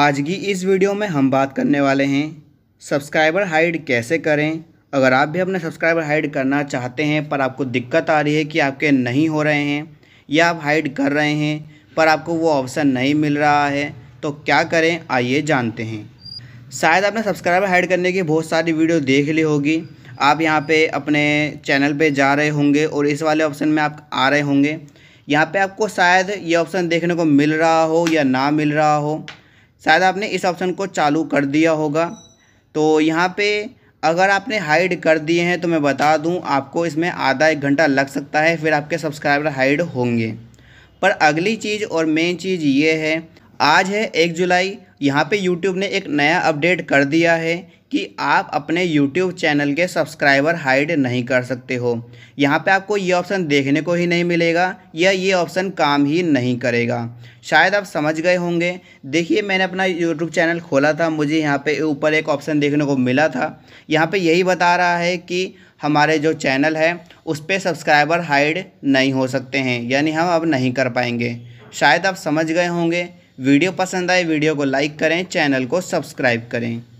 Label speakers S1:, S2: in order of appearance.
S1: आज की इस वीडियो में हम बात करने वाले हैं सब्सक्राइबर हाइड कैसे करें अगर आप भी अपने सब्सक्राइबर हाइड करना चाहते हैं पर आपको दिक्कत आ रही है कि आपके नहीं हो रहे हैं या आप हाइड कर रहे हैं पर आपको वो ऑप्शन नहीं मिल रहा है तो क्या करें आइए जानते हैं शायद आपने सब्सक्राइबर हाइड करने की बहुत सारी वीडियो देख ली होगी आप यहाँ पे अपने चैनल पे जा रहे होंगे और इस वाले ऑप्शन में आप आ रहे होंगे यहाँ पे आपको शायद ये ऑप्शन देखने को मिल रहा हो या ना मिल रहा हो शायद आपने इस ऑप्शन को चालू कर दिया होगा तो यहाँ पे अगर आपने हाइड कर दिए हैं तो मैं बता दूं आपको इसमें आधा एक घंटा लग सकता है फिर आपके सब्सक्राइबर हाइड होंगे पर अगली चीज़ और मेन चीज़ ये है आज है एक जुलाई यहाँ पे YouTube ने एक नया अपडेट कर दिया है कि आप अपने YouTube चैनल के सब्सक्राइबर हाइड नहीं कर सकते हो यहाँ पे आपको ये ऑप्शन देखने को ही नहीं मिलेगा या ये ऑप्शन काम ही नहीं करेगा शायद आप समझ गए होंगे देखिए मैंने अपना YouTube चैनल खोला था मुझे यहाँ पे ऊपर एक ऑप्शन देखने को मिला था यहाँ पे यही बता रहा है कि हमारे जो चैनल है उस पर सब्सक्राइबर हाइड नहीं हो सकते हैं यानी हम अब नहीं कर पाएंगे शायद आप समझ गए होंगे वीडियो पसंद आए वीडियो को लाइक करें चैनल को सब्सक्राइब करें